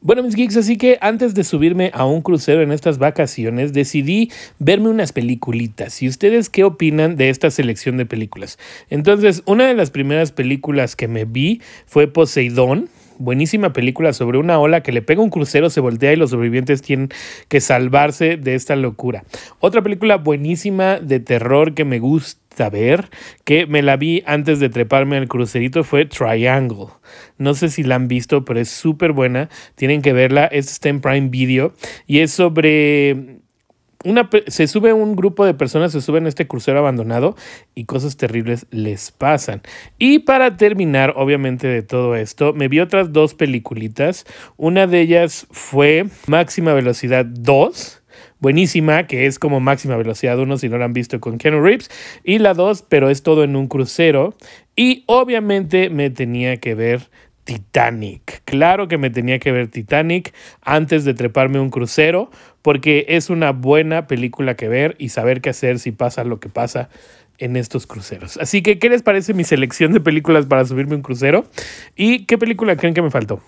Bueno, mis geeks, así que antes de subirme a un crucero en estas vacaciones, decidí verme unas peliculitas. ¿Y ustedes qué opinan de esta selección de películas? Entonces, una de las primeras películas que me vi fue Poseidón, buenísima película sobre una ola que le pega un crucero, se voltea y los sobrevivientes tienen que salvarse de esta locura. Otra película buenísima de terror que me gusta ver, que me la vi antes de treparme al crucerito, fue Triangle. No sé si la han visto, pero es súper buena. Tienen que verla. Es está Prime Video y es sobre se sube un grupo de personas, se suben a este crucero abandonado y cosas terribles les pasan. Y para terminar, obviamente, de todo esto, me vi otras dos peliculitas. Una de ellas fue Máxima Velocidad 2 buenísima, que es como máxima velocidad 1 si no la han visto con Keanu Reeves, y la 2, pero es todo en un crucero. Y obviamente me tenía que ver Titanic. Claro que me tenía que ver Titanic antes de treparme un crucero, porque es una buena película que ver y saber qué hacer si pasa lo que pasa en estos cruceros. Así que, ¿qué les parece mi selección de películas para subirme un crucero? ¿Y qué película creen que me faltó?